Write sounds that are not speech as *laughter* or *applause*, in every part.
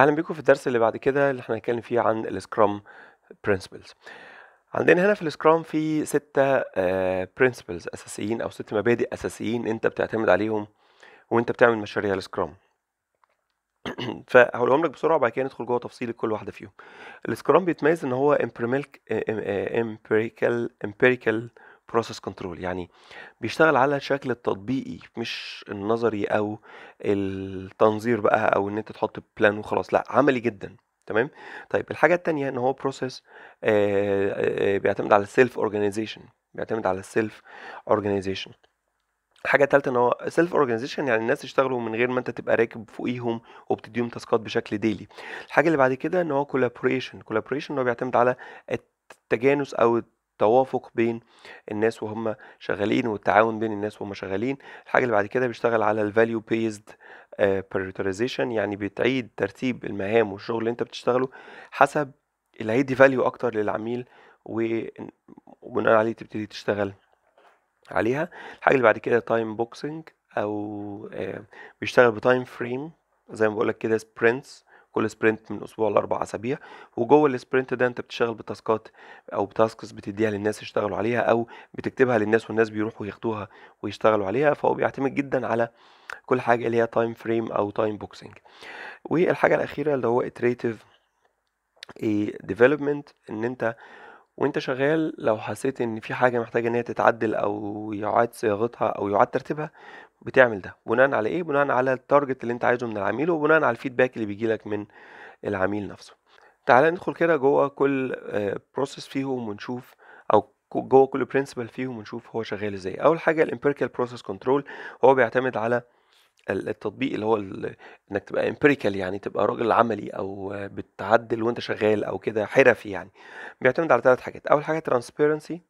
اهلا بيكم في الدرس اللي بعد كده اللي احنا هنتكلم فيه عن السكرام برنسبلز عندنا هنا في السكرام في ستة برنسبلز آه، اساسيين او ست مبادئ اساسيين انت بتعتمد عليهم وانت بتعمل مشاريع السكرام *clears throat* فهقولهم لك بسرعه وبعد كده ندخل جوه تفصيل كل واحده فيهم السكرام بيتميز ان هو امبيريكال امبيريكال آه، آه، process control يعني بيشتغل على الشكل التطبيقي مش النظري او التنظير بقى او ان انت تحط بلان وخلاص لا عملي جدا تمام طيب الحاجه الثانيه ان هو بروسس آه، آه، آه، بيعتمد على السيلف اورجانيزيشن بيعتمد على السيلف اورجانيزيشن الحاجه الثالثه ان هو سيلف اورجانيزيشن يعني الناس يشتغلوا من غير ما انت تبقى راكب فوقيهم وبتديهم تاسكات بشكل ديلي الحاجه اللي بعد كده ان هو كولابوريشن كولابوريشن هو بيعتمد على التجانس او توافق بين الناس وهم شغالين والتعاون بين الناس وهم شغالين الحاجه اللي بعد كده بيشتغل على الفاليو آه، بيزد prioritization يعني بتعيد ترتيب المهام والشغل اللي انت بتشتغله حسب اللي هيدي فاليو اكتر للعميل وبناء عليه تبتدي تشتغل عليها الحاجه اللي بعد كده تايم بوكسنج او آه، بيشتغل بتايم فريم زي ما بقولك كده سبرنتس كل سبرنت من اسبوع لاربع اسابيع وجوه السبرنت ده انت بتشتغل بتاسكات او بتاسكس بتديها للناس يشتغلوا عليها او بتكتبها للناس والناس بيروحوا ياخدوها ويشتغلوا عليها فهو بيعتمد جدا على كل حاجه اللي هي تايم فريم او تايم بوكسنج والحاجه الاخيره اللي هو اتريتيف آه، ديفلوبمنت ان انت وانت شغال لو حسيت ان في حاجه محتاجه ان هي تتعدل او يعاد صياغتها او يعاد ترتيبها بتعمل ده بناء على ايه بناء على التارجت اللي انت عايزه من العميل وبناء على الفيدباك اللي بيجي لك من العميل نفسه تعال ندخل كده جوه كل بروسيس آه، فيهم ونشوف او جوه كل برنسبل فيهم ونشوف هو شغال ازاي اول حاجه الامبيريكال بروسيس كنترول هو بيعتمد على التطبيق اللي هو انك تبقى امبيريكال يعني تبقى راجل عملي او بتعدل وانت شغال او كده حرفي يعني بيعتمد على ثلاث حاجات اول حاجه ترانسبيرنسي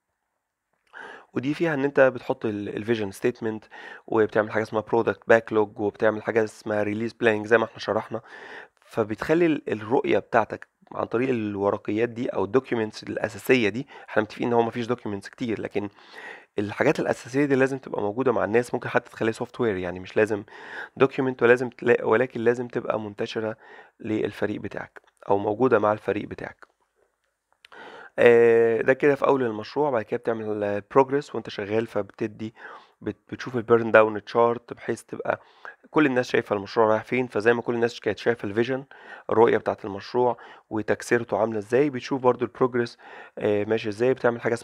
ودي فيها ان انت بتحط الفيجن ستيتمنت وبتعمل حاجه اسمها برودكت باكلوج وبتعمل حاجه اسمها ريليس بلانج زي ما احنا شرحنا فبتخلي الرؤيه بتاعتك عن طريق الورقيات دي او الدوكيومنتس الاساسيه دي احنا متفقين ان هو مفيش دوكيومنتس كتير لكن الحاجات الاساسيه دي لازم تبقى موجوده مع الناس ممكن حتى تخليها سوفت وير يعني مش لازم دوكيومنت ولازم ولكن لازم تبقى منتشره للفريق بتاعك او موجوده مع الفريق بتاعك آه، ده كده في اول المشروع بعد كده بتعمل بروجرس وانت شغال فبتدي بتشوف البيرن داون تشارت بحيث تبقى كل الناس شايفه المشروع رايح فين فزي ما كل الناس كانت شايفه الفيجن الرؤيه بتاعه المشروع وتكسيرته عامله ازاي بتشوف برضو البروجرس آه، ماشي ازاي بتعمل حاجه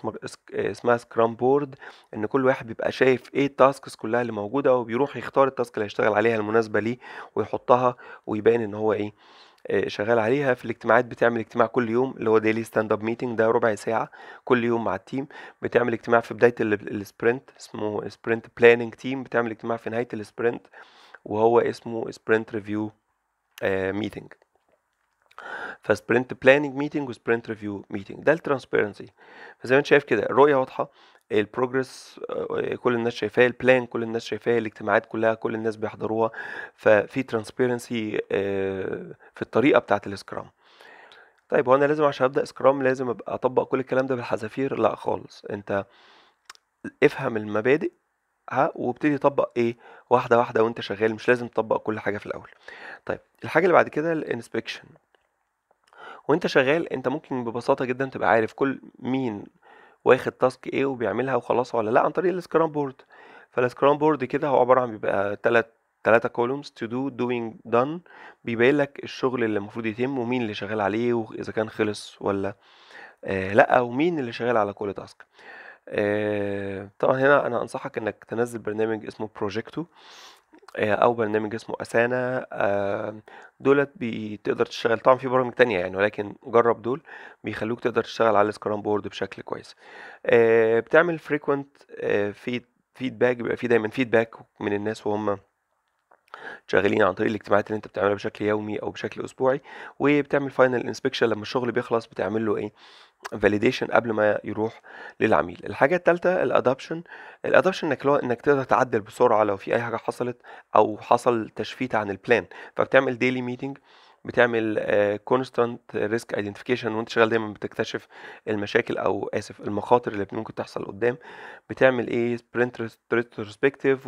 اسمها سكرام بورد ان كل واحد بيبقى شايف ايه التاسكس كلها اللي موجوده وبيروح يختار التاسك اللي هيشتغل عليها المناسبه ليه ويحطها ويبان ان هو ايه آه، شغال عليها في الاجتماعات بتعمل اجتماع كل يوم اللي هو ديلي ستاند اب ميتنج ده ربع ساعه كل يوم مع التيم بتعمل اجتماع في بدايه السبرنت اسمه سبرنت بلاننج تيم بتعمل اجتماع في نهايه السبرنت وهو اسمه سبرنت ريفيو ميتنج فسبرنت بلاننج ميتنج وسبرنت ريفيو ميتنج ده الترانسبيرنسي فزي ما انت شايف كده الرؤيه واضحه البروجرس آه، كل الناس شايفاه البلان كل الناس شايفاه الاجتماعات كلها كل الناس بيحضروها ففي ترانسبيرنسي آه، في الطريقه بتاعه السكرام طيب هو انا لازم عشان ابدا سكرام لازم ابقى اطبق كل الكلام ده بالحذافير لا خالص انت افهم المبادئ ها وابتدي طبق ايه واحده واحده وانت شغال مش لازم تطبق كل حاجه في الاول طيب الحاجه اللي بعد كده الانسبكشن وانت شغال انت ممكن ببساطه جدا تبقى عارف كل مين واخد تاسك ايه وبيعملها وخلاص ولا لا عن طريق السكرام بورد فالسكرام بورد كده هو عباره عن بيبقى تلات ثلاثة كولومز تو دو دوينج دان بيبين لك الشغل اللي المفروض يتم ومين اللي شغال عليه واذا كان خلص ولا آه لا ومين اللي شغال على كل تاسك آه، طبعا هنا انا انصحك انك تنزل برنامج اسمه بروجيكتو آه، او برنامج اسمه اسانا آه، دولت بتقدر تشتغل طبعا في برامج تانية يعني ولكن جرب دول بيخلوك تقدر تشتغل على السكرام بورد بشكل كويس بتعمل فريكوينت فيدباك بيبقى في دايما فيدباك من الناس وهم شغالين عن طريق الاجتماعات اللي انت بتعملها بشكل يومي او بشكل اسبوعي وبتعمل فاينل انسبكشن لما الشغل بيخلص بتعمل له ايه فاليديشن قبل ما يروح للعميل الحاجه الثالثه الادابشن الادابشن انك لو انك تقدر تعدل بسرعه لو في اي حاجه حصلت او حصل تشفيت عن البلان فبتعمل ديلي ميتنج بتعمل كونستانت ريسك ايدنتيفيكيشن وانت شغال دايما بتكتشف المشاكل او اسف المخاطر اللي ممكن تحصل قدام بتعمل ايه سبرنت ريتروسبكتيف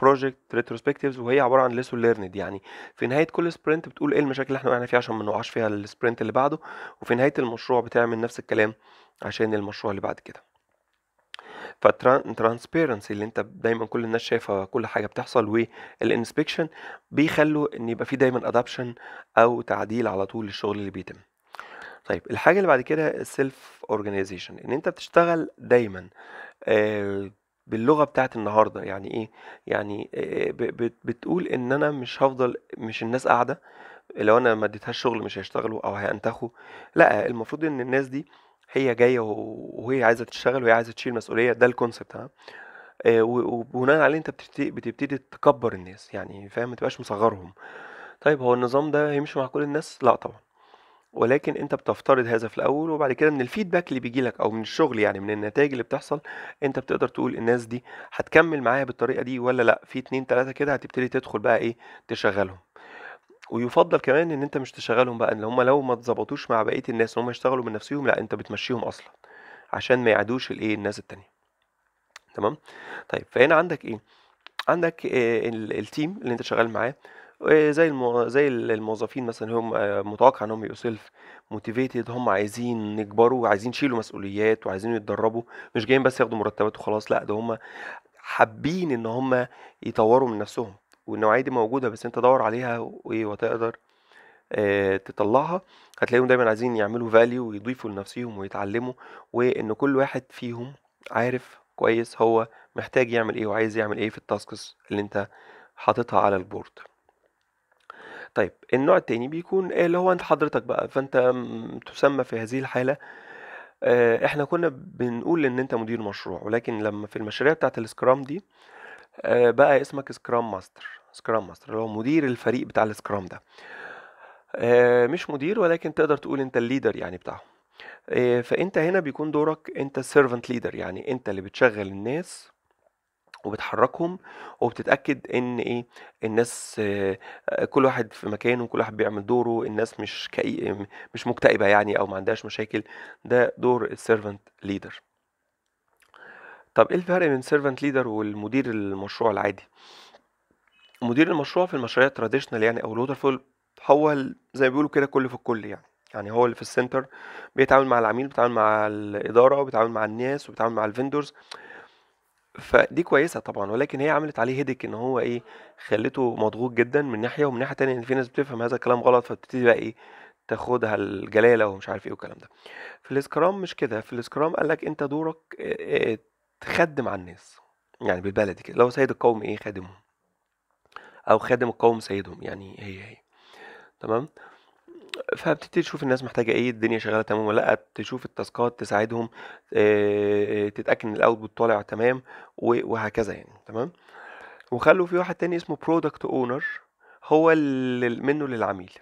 بروجكت ريتروسبكتيفز وهي عباره عن ليسون ليرند يعني في نهايه كل سبرنت بتقول ايه المشاكل اللي احنا وقعنا فيها عشان ما نوقعش فيها السبرنت اللي بعده وفي نهايه المشروع بتعمل نفس الكلام عشان المشروع اللي بعد كده فالترانسبيرنسي اللي انت دايما كل الناس شايفه كل حاجه بتحصل والانسبكشن بيخلوا ان يبقى في دايما ادابشن او تعديل على طول للشغل اللي بيتم طيب الحاجه اللي بعد كده السيلف اورجانيزيشن ان انت بتشتغل دايما آه باللغه بتاعت النهارده يعني ايه يعني بتقول ان انا مش هفضل مش الناس قاعده لو انا ما اديتهاش شغل مش هيشتغلوا او هينتخوا لا المفروض ان الناس دي هي جايه وهي عايزه تشتغل وهي عايزه تشيل مسؤوليه ده الكونسبت ها وبناء عليه انت بتبتدي, بتبتدي تكبر الناس يعني فاهم ما تبقاش مصغرهم طيب هو النظام ده هيمشي مع كل الناس لا طبعا ولكن انت بتفترض هذا في الاول وبعد كده من الفيدباك اللي بيجي لك او من الشغل يعني من النتائج اللي بتحصل انت بتقدر تقول الناس دي هتكمل معايا بالطريقه دي ولا لا في اتنين تلاته كده هتبتدي تدخل بقى ايه تشغلهم ويفضل كمان ان انت مش تشغلهم بقى ان هم لو ما اتظبطوش مع بقيه الناس ان هم يشتغلوا من نفسهم لا انت بتمشيهم اصلا عشان ما يعدوش الايه الناس التانية تمام طيب فهنا عندك ايه عندك التيم اللي انت شغال معاه آه، زي المو زي الموظفين مثلًا هم آه، متوقّع إنّهم يبقوا self motivated هم عايزين يكبروا، عايزين يشيلوا مسؤوليات وعايزين يتدرّبوا، مش جايين بس ياخدوا مرتّبات وخلاص لأ، ده هم حابين إن هم يطوّروا من نَفْسهم، والنوعية دي موجودة بس أنت دَوّر عليها وإيه وتقدر آه، تطلّعها، هتلاقيهم دايمًا عايزين يعملوا value ويضيفوا لنفسهم ويتعلّموا، وإن كل واحد فيهم عارف كويس هو محتاج يعمل إيه وعايز يعمل إيه في التاسكس اللي أنت حاططها على البورد طيب النوع التاني بيكون آه، اللي هو انت حضرتك بقى فانت تسمى في هذه الحالة آه، احنا كنا بنقول ان انت مدير مشروع ولكن لما في المشاريع بتاعت السكرام دي آه، بقى اسمك سكرام ماستر سكرام ماستر اللي هو مدير الفريق بتاع السكرام ده مش مدير ولكن تقدر تقول انت الليدر يعني بتاعهم فانت هنا بيكون دورك انت سيرفنت ليدر يعني انت اللي بتشغل الناس وبتحركهم وبتتاكد ان ايه الناس آه، كل واحد في مكانه كل واحد بيعمل دوره الناس مش كئي مش مكتئبه يعني او ما عندهاش مشاكل ده دور السيرفنت ليدر طب ايه الفرق بين سيرفنت ليدر والمدير المشروع العادي مدير المشروع في المشاريع التراديشنال يعني او الوتر فول هو زي ما بيقولوا كده كل في الكل يعني يعني هو اللي في السنتر بيتعامل مع العميل بيتعامل مع الاداره وبيتعامل مع الناس وبيتعامل مع الفندورز فدي كويسه طبعا ولكن هي عملت عليه هيدك ان هو ايه خلته مضغوط جدا من ناحيه ومن ناحيه تانية ان في ناس بتفهم هذا الكلام غلط فبتبتدي بقى ايه تاخدها الجلاله ومش عارف ايه والكلام ده في الاسكرام مش كده في الاسكرام قال لك انت دورك تخدم على الناس يعني بالبلدي كده لو سيد القوم ايه خادمهم او خادم القوم سيدهم يعني هي هي تمام فبتبتدي تشوف الناس محتاجه ايه الدنيا شغاله تمام ولا لا تشوف التاسكات تساعدهم تتاكد ان الاوتبوت طالع تمام وهكذا يعني تمام وخلوا في واحد تاني اسمه برودكت اونر هو منه للعميل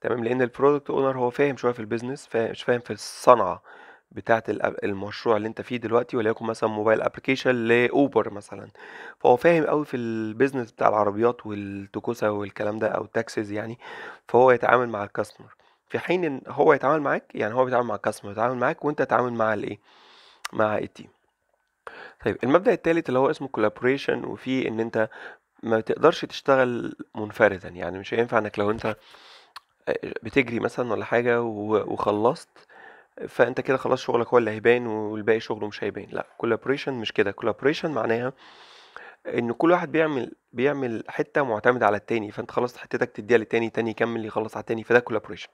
تمام لان البرودكت اونر هو فاهم شويه في البيزنس فاهم فاهم في الصنعه بتاعه المشروع اللي انت فيه دلوقتي وليكن مثلا موبايل ابلكيشن لاوبر مثلا فهو فاهم قوي في البيزنس بتاع العربيات والتكوسه والكلام ده او تاكسيز يعني فهو يتعامل مع الكاستمر في حين ان هو يتعامل معاك يعني هو بيتعامل مع الكاستمر يتعامل معاك وانت تتعامل مع الايه مع التيم طيب المبدا الثالث اللي هو اسمه كولابوريشن وفي ان انت ما تقدرش تشتغل منفردا يعني مش هينفع انك لو انت بتجري مثلا ولا حاجه وخلصت فانت كده خلاص شغلك هو اللي هيبان والباقي شغله مش هيبان لا كولابوريشن مش كده كولابوريشن معناها ان كل واحد بيعمل بيعمل حته معتمده على التاني فانت خلاص حتتك تديها للتاني تاني يكمل يخلص على التاني فده كولابوريشن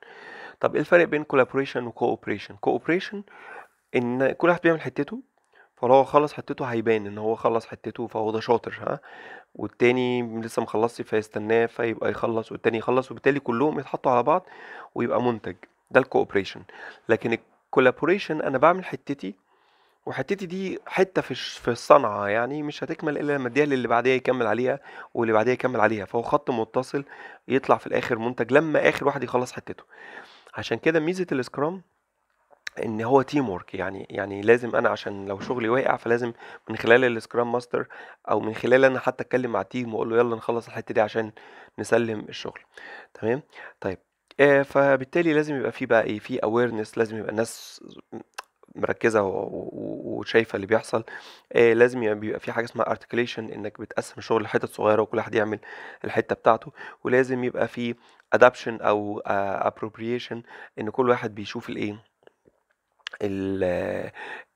طب ايه الفرق بين كولابوريشن وكوبريشن كوبريشن ان كل واحد بيعمل حتته فلو هو خلص حتته هيبان ان هو خلص حتته فهو ده شاطر ها والتاني لسه مخلصش فيستناه فيبقى يخلص والتاني يخلص وبالتالي كلهم يتحطوا على بعض ويبقى منتج ده الكوبريشن لكن كولابوريشن انا بعمل حتتي وحتتي دي حته في في الصنعه يعني مش هتكمل الا لما اديها للي بعديها يكمل عليها واللي بعديها يكمل عليها فهو خط متصل يطلع في الاخر منتج لما اخر واحد يخلص حتته عشان كده ميزه السكرام ان هو تيم ورك يعني يعني لازم انا عشان لو شغلي واقع فلازم من خلال السكرام ماستر او من خلال انا حتى اتكلم مع تيم واقول له يلا نخلص الحته دي عشان نسلم الشغل تمام طيب آه، فبالتالي لازم يبقى في بقى إيه، في awareness لازم يبقى الناس مركّزة و وشايفة اللي بيحصل، آه، لازم يبقى, بيبقى في حاجة اسمها articulation إنّك بتقسّم الشغل لحِتَت صغيّرة وكل واحد يعمل الحتّة بتاعته، ولازم يبقى في adaption أو آآ آه، appropriation إن كل واحد بيشوف الإيه، ال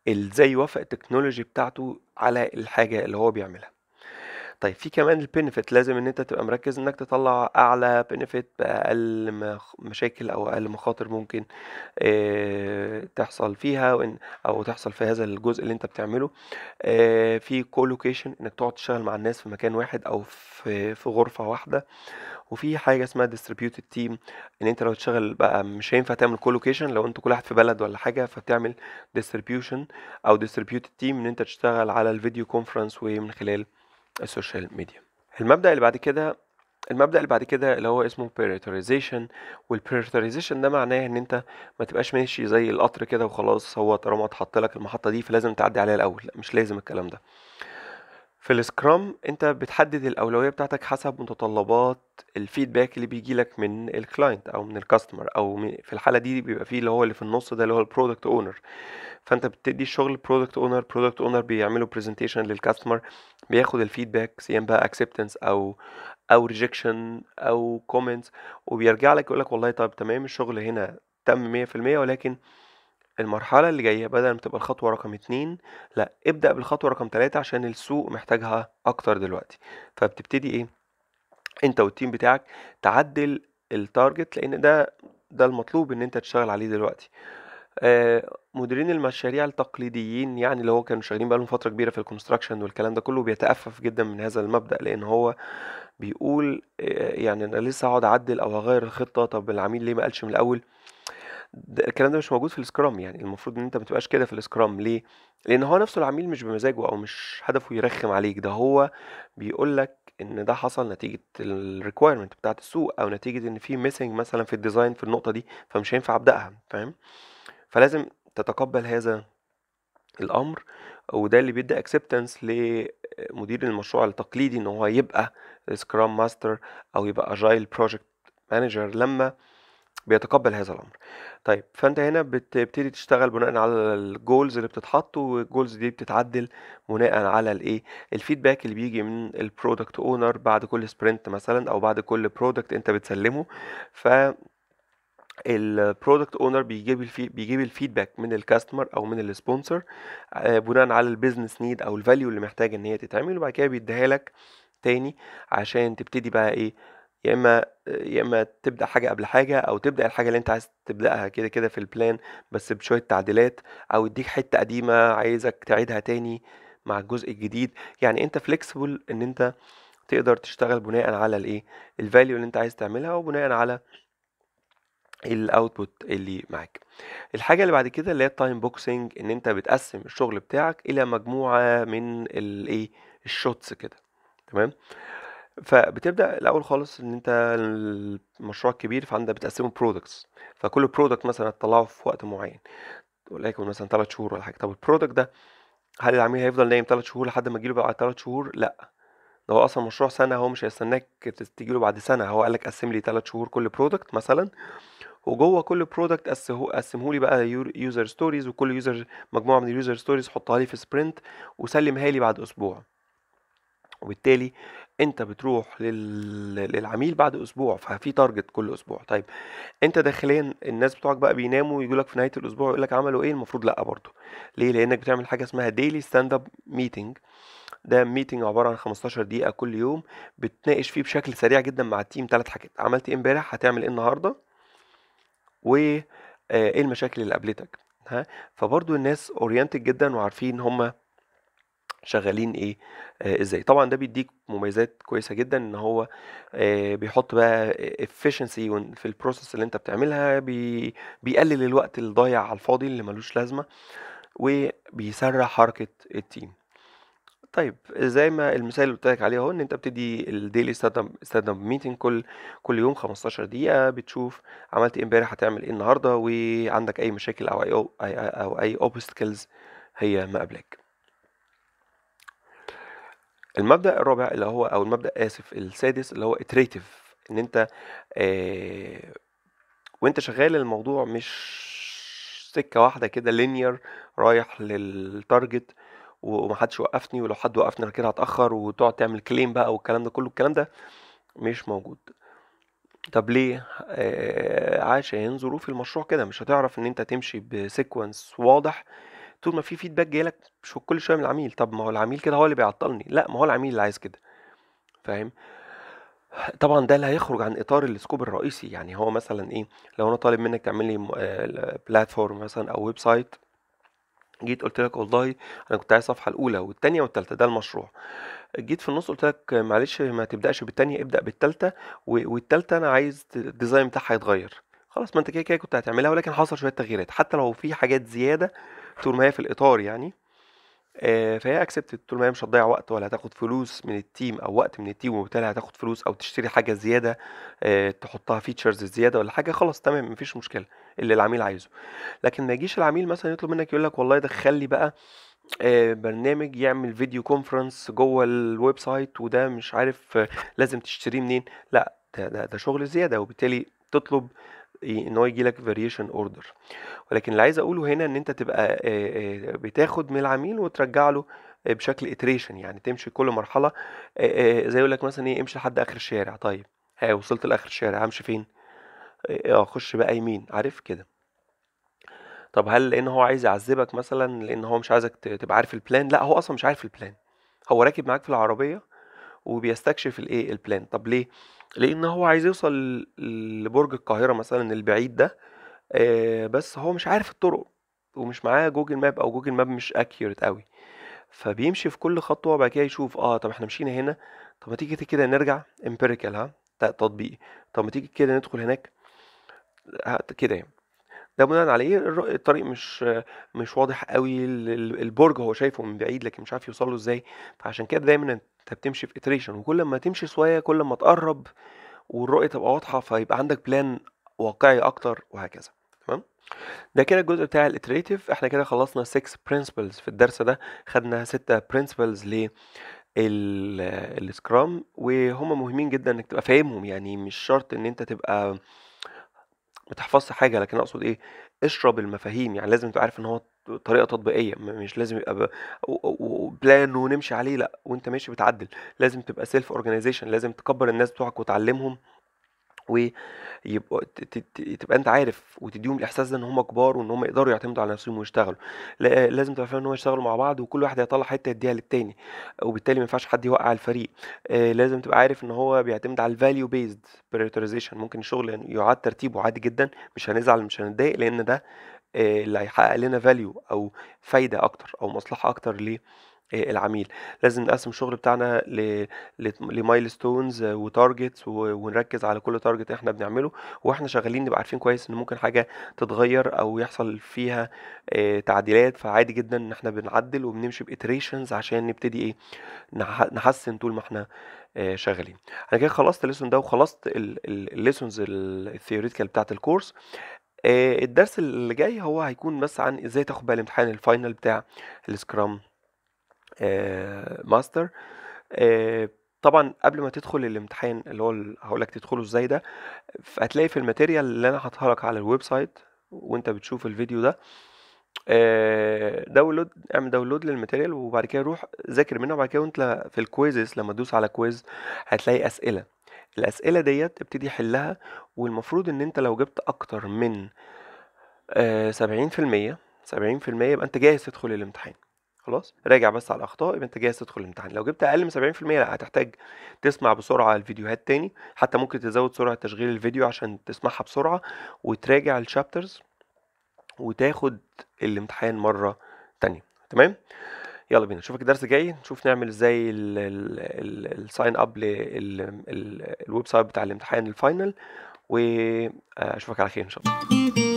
ال إزاي يوافق التكنولوجي بتاعته على الحاجة اللي هو بيعملها. طيب في كمان البنفيت لازم ان انت تبقى مركز انك تطلع اعلى بنفيت باقل مشاكل او اقل مخاطر ممكن تحصل فيها وإن او تحصل في هذا الجزء اللي انت بتعمله في كولوكيشن انك تقعد تشتغل مع الناس في مكان واحد او في في غرفه واحده وفي حاجه اسمها ديستريبيوتد تيم ان انت لو تشغل بقى مش هينفع تعمل كولوكيشن لو انت كل واحد في بلد ولا حاجه فبتعمل ديستريبيوشن او ديستريبيوتد تيم ان انت تشتغل على الفيديو كونفرنس ومن خلال السوشيال ميديا المبدا اللي بعد كده المبدا اللي بعد كده اللي هو اسمه prioritization والprioritization ده معناه ان انت ما تبقاش ماشي زي القطر كده وخلاص هو طالما اتحط لك المحطه دي فلازم تعدي عليها الاول لا مش لازم الكلام ده في السكرام انت بتحدد الاولويه بتاعتك حسب متطلبات الفيدباك اللي بيجي لك من الكلاينت او من الكاستمر او في الحاله دي بيبقى فيه اللي هو اللي في النص ده اللي هو البرودكت اونر فانت بتدي الشغل برودكت اونر برودكت اونر بيعملوا برزنتيشن للكاستمر بياخد الفيدباك سيان بقى اكسبتنس او او ريجكشن او كومنتس وبيرجع لك يقول لك والله طب تمام الشغل هنا تم 100% ولكن المرحلة اللي جاية بدل ما تبقى الخطوة رقم اتنين لا ابدأ بالخطوة رقم تلاتة عشان السوق محتاجها أكتر دلوقتي فبتبتدي إيه أنت والتيم بتاعك تعدل التارجت لأن ده ده المطلوب إن أنت تشتغل عليه دلوقتي آه مديرين المشاريع التقليديين يعني اللي هو كانوا شغالين بقالهم فترة كبيرة في الكونستراكشن والكلام ده كله بيتأفف جدا من هذا المبدأ لأن هو بيقول آه يعني أنا لسه هقعد أعدل أو أغير الخطة طب العميل ليه ما قالش من الأول ده الكلام ده مش موجود في السكرام يعني المفروض ان انت ما تبقاش كده في السكرام ليه لان هو نفسه العميل مش بمزاجه او مش هدفه يرخم عليك ده هو بيقول لك ان ده حصل نتيجه الريكويرمنت بتاعه السوق او نتيجه ان في ميسنج مثلا في الديزاين في النقطه دي فمش هينفع ابداها فاهم فلازم تتقبل هذا الامر وده اللي بيدي اكسبتنس لمدير المشروع التقليدي ان هو يبقى سكرام ماستر او يبقى اجايل بروجكت مانجر لما بيتقبل هذا الامر طيب فانت هنا بتبتدي تشتغل بناء على الجولز اللي بتتحط والجولز دي بتتعدل بناء على الايه الفيدباك اللي بيجي من البرودكت اونر بعد كل سبرنت مثلا او بعد كل برودكت انت بتسلمه ف البرودكت اونر بيجيب الفي... بيجيب الفيدباك من الكاستمر او من السبونسر آه، بناء على البيزنس نيد او الفاليو اللي محتاج ان هي تتعمل وبعد كده بيديها لك تاني عشان تبتدي بقى ايه يا اما يا اما تبدا حاجه قبل حاجه او تبدا الحاجه اللي انت عايز تبداها كده كده في البلان بس بشويه تعديلات او يديك حته قديمه عايزك تعيدها تاني مع الجزء الجديد يعني انت فليكسبل ان انت تقدر تشتغل بناء على الايه الفاليو اللي انت عايز تعملها وبناء على الاوتبوت اللي معاك الحاجه اللي بعد كده اللي هي التايم بوكسنج ان انت بتقسم الشغل بتاعك الى مجموعه من الايه الشوتس كده تمام فبتبدأ الأول خالص إن أنت المشروع الكبير فأنت بتقسمه برودكتس فكل برودكت مثلا هتطلعه في وقت معين ولكن مثلا تلات شهور ولا حاجة طب البرودكت ده هل العميل هيفضل نايم تلات شهور لحد ما يجيله بعد تلات شهور؟ لأ ده هو اصلا مشروع سنه هو مش هيستناك تجيله بعد سنه هو قالك قسم لي ثلاث شهور كل برودكت مثلا وجوه كل برودكت قسمه لي بقى يوزر ستوريز وكل يوزر مجموعه من اليوزر ستوريز حطها لي في سبرنت وسلمها لي بعد اسبوع وبالتالي انت بتروح لل... للعميل بعد اسبوع ففي تارجت كل اسبوع طيب انت داخليا الناس بتوعك بقى بيناموا يجوا لك في نهايه الاسبوع يقول لك عملوا ايه المفروض لا برضه ليه لانك بتعمل حاجه اسمها ديلي ستاند اب ميتنج ده ميتنج عباره عن 15 دقيقه كل يوم بتناقش فيه بشكل سريع جدا مع التيم ثلاث حاجات عملت ايه امبارح هتعمل ايه النهارده وايه آه، المشاكل اللي قابلتك ها فبرضه الناس اورينتد جدا وعارفين هم شغالين ايه آه ازاي طبعا ده بيديك مميزات كويسه جدا ان هو آه بيحط بقى efficiency في البروسيس اللي انت بتعملها بي بيقلل الوقت الضايع على الفاضي اللي ملوش لازمه وبيسرع حركه التيم طيب زي ما المثال اللي قلت لك عليه اهو ان انت بتدي الديلي ستاند اب ميتنج كل كل يوم 15 دقيقه بتشوف عملت ايه امبارح هتعمل ايه النهارده وعندك اي مشاكل او اي او اي اوبستكلز هي مقابلاك المبدا الرابع اللي هو او المبدا اسف السادس اللي هو اتريتيف ان انت آه وانت شغال الموضوع مش سكه واحده كده لينير رايح للتارجت ومحدش وقفني ولو حد وقفني انا كده هتاخر وتقعد تعمل كليم بقى والكلام ده كله الكلام ده مش موجود طب ليه آه عشان ظروف المشروع كده مش هتعرف ان انت تمشي بسيكونس واضح طول ما في فيدباك لك مش كل شويه من العميل طب ما هو العميل كده هو اللي بيعطلني لا ما هو العميل اللي عايز كده فاهم طبعا ده اللي هيخرج عن اطار السكوب الرئيسي يعني هو مثلا ايه لو انا طالب منك تعمل لي بلاتفورم آه، مثلا او ويب سايت جيت قلت لك والله انا كنت عايز الصفحه الاولى والثانيه والثالثه ده المشروع جيت في النص قلت لك معلش ما تبداش بالثانيه ابدا بالثالثه والثالثه انا عايز الديزاين بتاعها يتغير خلاص ما انت كده كده كنت هتعملها ولكن حصل شويه تغييرات حتى لو في حاجات زياده طول ما هي في الاطار يعني آه، فهي اكسبتد طول ما هي مش هتضيع وقت ولا هتاخد فلوس من التيم او وقت من التيم وبالتالي هتاخد فلوس او تشتري حاجه زياده آه، تحطها فيتشرز زياده ولا حاجه خلاص تمام مفيش مشكله اللي العميل عايزه لكن ما يجيش العميل مثلا يطلب منك يقول لك والله دخل لي بقى آه، برنامج يعمل فيديو كونفرنس جوه الويب سايت وده مش عارف لازم تشتريه منين لا ده ده, ده شغل زياده وبالتالي تطلب إيه، ان هو يجي لك فاريشن اوردر ولكن اللي عايز اقوله هنا ان انت تبقى آه، آه، بتاخد من العميل وترجع له آه، بشكل اتريشن يعني تمشي كل مرحله زي يقول لك مثلا ايه امشي لحد اخر الشارع طيب ها وصلت لاخر الشارع همشي فين اخش بقى يمين عارف كده طب هل لان هو عايز يعذبك مثلا لان هو مش عايزك تبقى عارف البلان لا هو اصلا مش عارف البلان هو راكب معاك في العربيه وبيستكشف الايه البلان طب ليه لان هو عايز يوصل لبرج القاهره مثلا البعيد ده بس هو مش عارف الطرق ومش معاه جوجل ماب او جوجل ماب مش اكيوريت قوي فبيمشي في كل خطوه وبعد كده يشوف اه طب احنا مشينا هنا طب ما تيجي كده نرجع امبيريكال ها تطبيقي طب ما تيجي كده ندخل هناك كده يعني ده بناء على ايه الطريق مش مش واضح قوي البرج هو شايفه من بعيد لكن مش عارف يوصله ازاي فعشان كده دايما انت بتمشي في iteration وكل ما تمشي شويه كل ما تقرب والرؤيه تبقى واضحه فيبقى عندك بلان واقعي اكتر وهكذا تمام ده كده الجزء بتاع الاتريتيف احنا كده خلصنا 6 برنسبلز في الدرس ده خدنا 6 برنسبلز ل السكرام وهم مهمين جدا انك تبقى فاهمهم يعني مش شرط ان انت تبقى ما حاجه لكن اقصد ايه اشرب المفاهيم يعني لازم تبقى عارف ان هو طريقه تطبيقيه مش لازم يبقى بلان ونمشي عليه لا وانت ماشي بتعدل لازم تبقى سيلف اورجانيزيشن لازم تكبر الناس بتوعك وتعلمهم ويبقى تبقى انت عارف وتديهم الاحساس ده ان هم كبار وان هم يقدروا يعتمدوا على نفسهم ويشتغلوا لا لازم تبقى فاهم ان هم يشتغلوا مع بعض وكل واحد هيطلع حته يديها للتاني وبالتالي ما ينفعش حد يوقع الفريق آه، لازم تبقى عارف ان هو بيعتمد على الفاليو بيزد prioritization ممكن الشغل يعاد ترتيبه عادي جدا مش هنزعل مش هنتضايق لان ده آه، اللي هيحقق لنا فاليو او فايده اكتر او مصلحه اكتر ليه آه، العميل لازم نقسم الشغل بتاعنا لمايلستونز وتارجتس ونركز على كل تارجت احنا بنعمله واحنا شغالين نبقى عارفين كويس ان ممكن حاجه تتغير او يحصل فيها آه، تعديلات فعادي جدا ان احنا بنعدل وبنمشي باتريشنز عشان نبتدي ايه نحسن طول ما احنا آه، شغالين انا كده خلصت الليسون ده وخلصت الليسونز الثيوريتيكال بتاعت الكورس الدرس اللي جاي هو هيكون بس عن ازاي تاخد بقى الامتحان الفاينل بتاع السكرام آه، ماستر آه، طبعا قبل ما تدخل الامتحان اللي هو هقول لك تدخله ازاي ده هتلاقي في الماتيريال اللي انا حاطها لك على الويب سايت وانت بتشوف الفيديو ده داونلود آه، اعمل داونلود للماتيريال وبعد كده روح ذاكر منها وبعد كده وانت في الكويزز لما تدوس على كويز هتلاقي اسئله الاسئله ديت ابتدي حلها والمفروض ان انت لو جبت اكتر من سبعين في المية سبعين في المية يبقى انت جاهز تدخل الامتحان خلاص راجع بس على الاخطاء يبقى انت جاهز تدخل الامتحان لو جبت اقل من 70% لا هتحتاج تسمع بسرعه الفيديوهات تاني حتى ممكن تزود سرعه تشغيل الفيديو عشان تسمعها بسرعه وتراجع الشابترز وتاخد الامتحان مره تانية تمام يلا بينا نشوفك الدرس الجاي نشوف نعمل ازاي الساين اب للويب سايت بتاع الامتحان الفاينل واشوفك على خير ان شاء الله